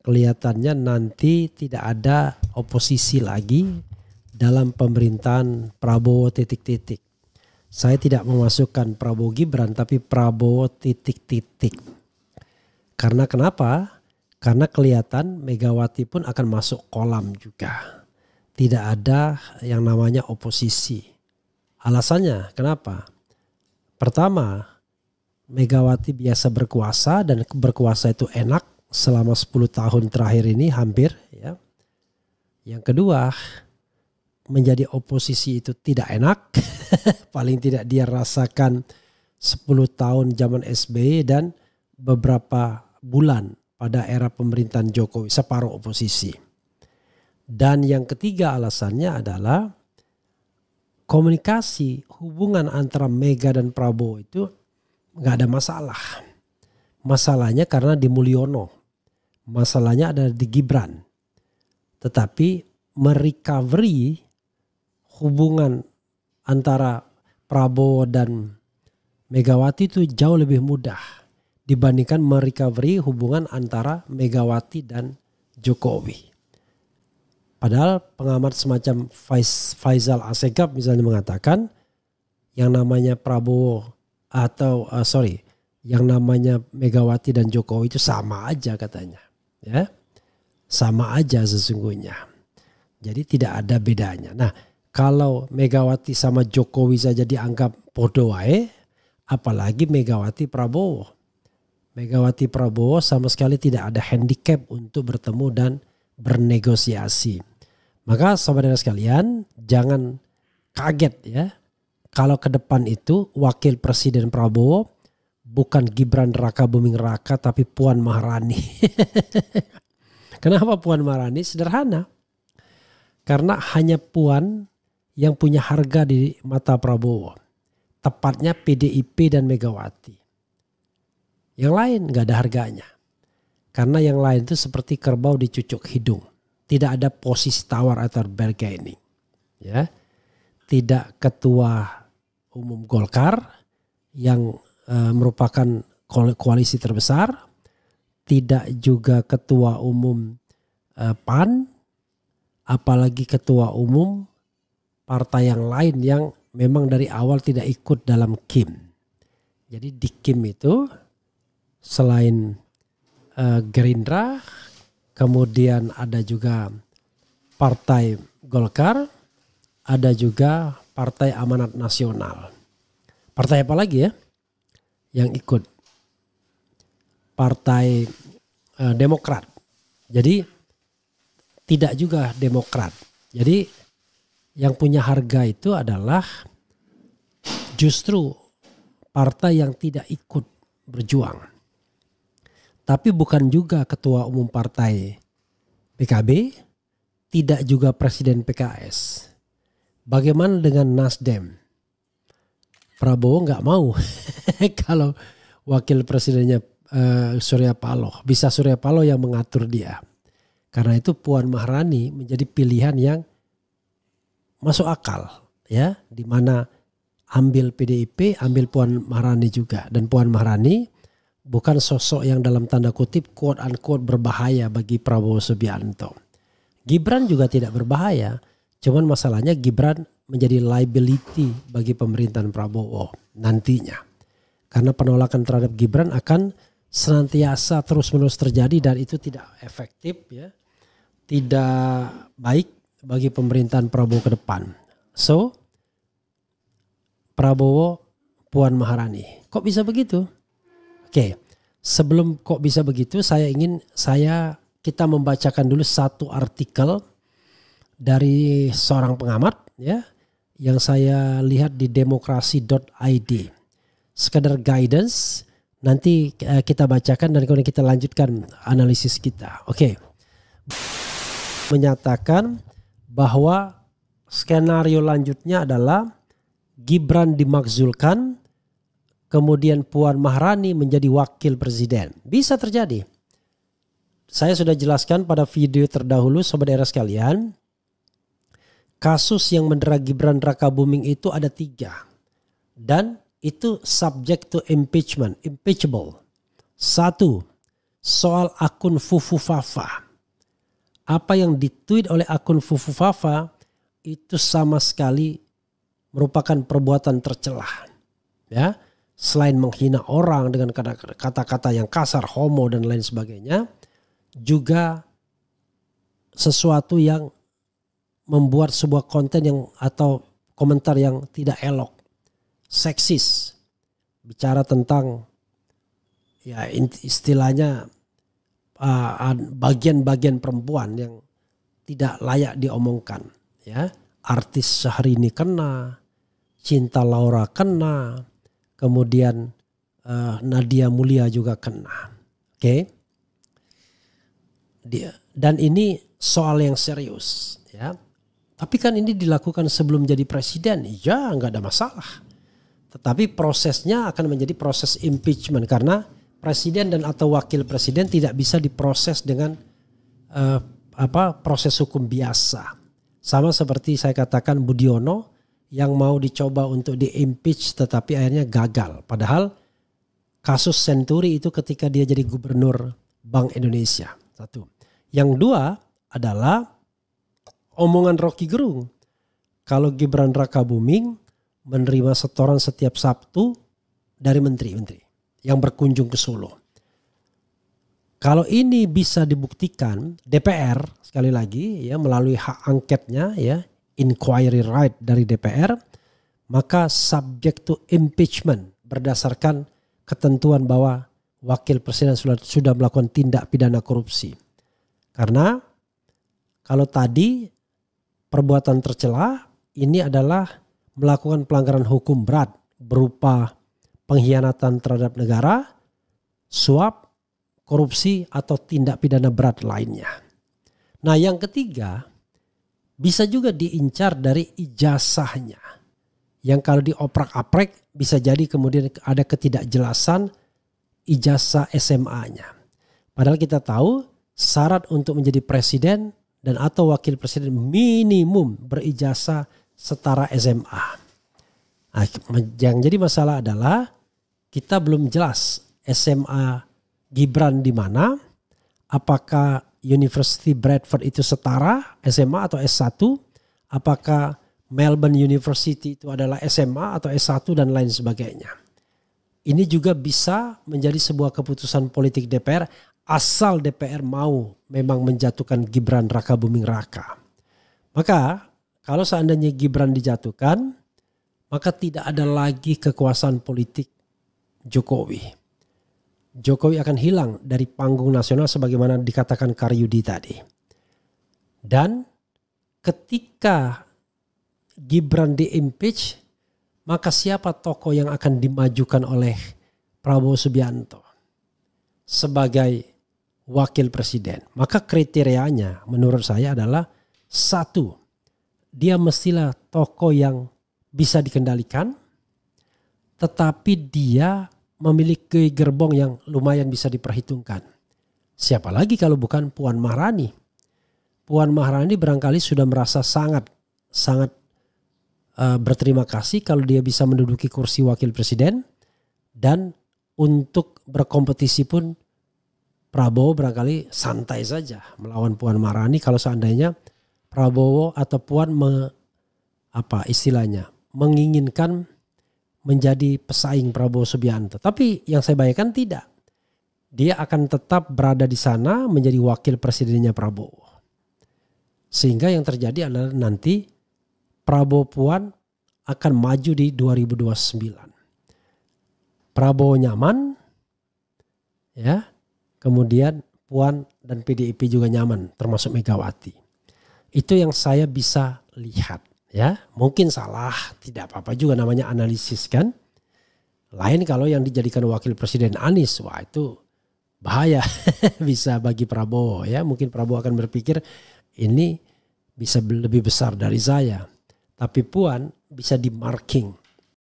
kelihatannya nanti tidak ada oposisi lagi dalam pemerintahan Prabowo titik-titik. Saya tidak memasukkan Prabowo Gibran tapi Prabowo titik-titik. Karena kenapa? Karena kelihatan Megawati pun akan masuk kolam juga. Tidak ada yang namanya oposisi. Alasannya kenapa? Pertama, Megawati biasa berkuasa dan berkuasa itu enak selama 10 tahun terakhir ini hampir ya. Yang kedua, menjadi oposisi itu tidak enak. Paling tidak dia rasakan 10 tahun zaman SBY dan beberapa bulan pada era pemerintahan Jokowi separuh oposisi. Dan yang ketiga alasannya adalah komunikasi hubungan antara Mega dan Prabowo itu nggak ada masalah. Masalahnya karena di Mulyono masalahnya ada di Gibran. Tetapi merecovery hubungan antara Prabowo dan Megawati itu jauh lebih mudah dibandingkan merecovery hubungan antara Megawati dan Jokowi. Padahal pengamat semacam Faiz, Faizal Asegab misalnya mengatakan yang namanya Prabowo atau uh, sorry yang namanya Megawati dan Jokowi itu sama aja katanya ya sama aja sesungguhnya. Jadi tidak ada bedanya. Nah, kalau Megawati sama Jokowi saja dianggap bodoh apalagi Megawati Prabowo. Megawati Prabowo sama sekali tidak ada handicap untuk bertemu dan bernegosiasi. Maka saudara sekalian, jangan kaget ya. Kalau ke depan itu wakil presiden Prabowo bukan Gibran Raka Buming Raka tapi Puan Maharani. Kenapa Puan Maharani? Sederhana. Karena hanya Puan yang punya harga di mata Prabowo. Tepatnya PDIP dan Megawati. Yang lain gak ada harganya. Karena yang lain itu seperti kerbau dicucuk hidung. Tidak ada posisi tawar atau bargaining. Ya. Tidak ketua umum Golkar yang Eh, merupakan koalisi terbesar, tidak juga ketua umum eh, PAN, apalagi ketua umum partai yang lain yang memang dari awal tidak ikut dalam Kim. Jadi di Kim itu selain eh, Gerindra, kemudian ada juga partai Golkar, ada juga partai Amanat Nasional. Partai apa lagi ya? yang ikut partai uh, Demokrat. Jadi tidak juga Demokrat. Jadi yang punya harga itu adalah justru partai yang tidak ikut berjuang. Tapi bukan juga ketua umum partai PKB, tidak juga presiden PKS. Bagaimana dengan Nasdem? Prabowo nggak mau kalau wakil presidennya uh, Surya Paloh. Bisa Surya Paloh yang mengatur dia. Karena itu Puan Maharani menjadi pilihan yang masuk akal ya, di mana ambil PDIP, ambil Puan Maharani juga dan Puan Maharani bukan sosok yang dalam tanda kutip quote unquote berbahaya bagi Prabowo Subianto. Gibran juga tidak berbahaya, Cuman masalahnya Gibran menjadi liability bagi pemerintahan Prabowo nantinya. Karena penolakan terhadap Gibran akan senantiasa terus-menerus terjadi dan itu tidak efektif ya. Tidak baik bagi pemerintahan Prabowo ke depan. So Prabowo Puan Maharani. Kok bisa begitu? Oke. Okay. Sebelum kok bisa begitu, saya ingin saya kita membacakan dulu satu artikel dari seorang pengamat ya yang saya lihat di demokrasi.id. Sekedar guidance, nanti eh, kita bacakan dan kemudian kita lanjutkan analisis kita. Oke. Okay. Menyatakan bahwa skenario lanjutnya adalah Gibran dimakzulkan, kemudian Puan Maharani menjadi wakil presiden. Bisa terjadi. Saya sudah jelaskan pada video terdahulu sobat era sekalian, kasus yang mendera Gibran Raka Buming itu ada tiga. Dan itu subject to impeachment, impeachable. Satu, soal akun Fufu Fafa. Apa yang ditweet oleh akun Fufu Fafa itu sama sekali merupakan perbuatan tercelah Ya, selain menghina orang dengan kata-kata yang kasar, homo dan lain sebagainya, juga sesuatu yang membuat sebuah konten yang atau komentar yang tidak elok, seksis, bicara tentang ya istilahnya ah, bagian-bagian uh, perempuan yang tidak layak diomongkan, ya artis ini kena, cinta Laura kena, kemudian uh, Nadia Mulia juga kena. Oke. Okay? Dia dan ini soal yang serius, ya. Tapi kan ini dilakukan sebelum jadi presiden, ya nggak ada masalah. Tetapi prosesnya akan menjadi proses impeachment karena presiden dan atau wakil presiden tidak bisa diproses dengan uh, apa proses hukum biasa. Sama seperti saya katakan Budiono yang mau dicoba untuk di impeach, tetapi akhirnya gagal. Padahal kasus Senturi itu ketika dia jadi gubernur Bank Indonesia. Satu. Yang dua adalah omongan Rocky Gerung. Kalau Gibran Raka Buming menerima setoran setiap Sabtu dari menteri-menteri yang berkunjung ke Solo. Kalau ini bisa dibuktikan DPR sekali lagi ya melalui hak angketnya ya inquiry right dari DPR maka subject to impeachment berdasarkan ketentuan bahwa wakil presiden sudah, sudah melakukan tindak pidana korupsi. Karena kalau tadi perbuatan tercela ini adalah melakukan pelanggaran hukum berat berupa pengkhianatan terhadap negara, suap, korupsi atau tindak pidana berat lainnya. Nah, yang ketiga bisa juga diincar dari ijazahnya. Yang kalau dioprak-aprek bisa jadi kemudian ada ketidakjelasan ijazah SMA-nya. Padahal kita tahu syarat untuk menjadi presiden dan atau wakil presiden minimum berijasa setara SMA. Ah, yang jadi masalah adalah kita belum jelas SMA Gibran di mana, apakah University Bradford itu setara SMA atau S1, apakah Melbourne University itu adalah SMA atau S1 dan lain sebagainya. Ini juga bisa menjadi sebuah keputusan politik DPR asal DPR mau memang menjatuhkan Gibran Raka Buming Raka. Maka kalau seandainya Gibran dijatuhkan, maka tidak ada lagi kekuasaan politik Jokowi. Jokowi akan hilang dari panggung nasional sebagaimana dikatakan Karyudi tadi. Dan ketika Gibran di impeach, maka siapa tokoh yang akan dimajukan oleh Prabowo Subianto sebagai wakil presiden. Maka kriterianya menurut saya adalah satu, dia mestilah tokoh yang bisa dikendalikan, tetapi dia memiliki gerbong yang lumayan bisa diperhitungkan. Siapa lagi kalau bukan Puan Maharani? Puan Maharani barangkali sudah merasa sangat sangat uh, berterima kasih kalau dia bisa menduduki kursi wakil presiden dan untuk berkompetisi pun Prabowo barangkali santai saja melawan Puan Marani kalau seandainya Prabowo atau Puan me, apa istilahnya menginginkan menjadi pesaing Prabowo Subianto. Tapi yang saya bayangkan tidak. Dia akan tetap berada di sana menjadi wakil presidennya Prabowo. Sehingga yang terjadi adalah nanti Prabowo Puan akan maju di 2029. Prabowo nyaman ya Kemudian Puan dan PDIP juga nyaman, termasuk Megawati. Itu yang saya bisa lihat ya. Mungkin salah, tidak apa-apa juga namanya analisis kan. Lain kalau yang dijadikan wakil presiden Anies, wah itu bahaya bisa bagi Prabowo ya. Mungkin Prabowo akan berpikir ini bisa lebih besar dari saya. Tapi Puan bisa di marking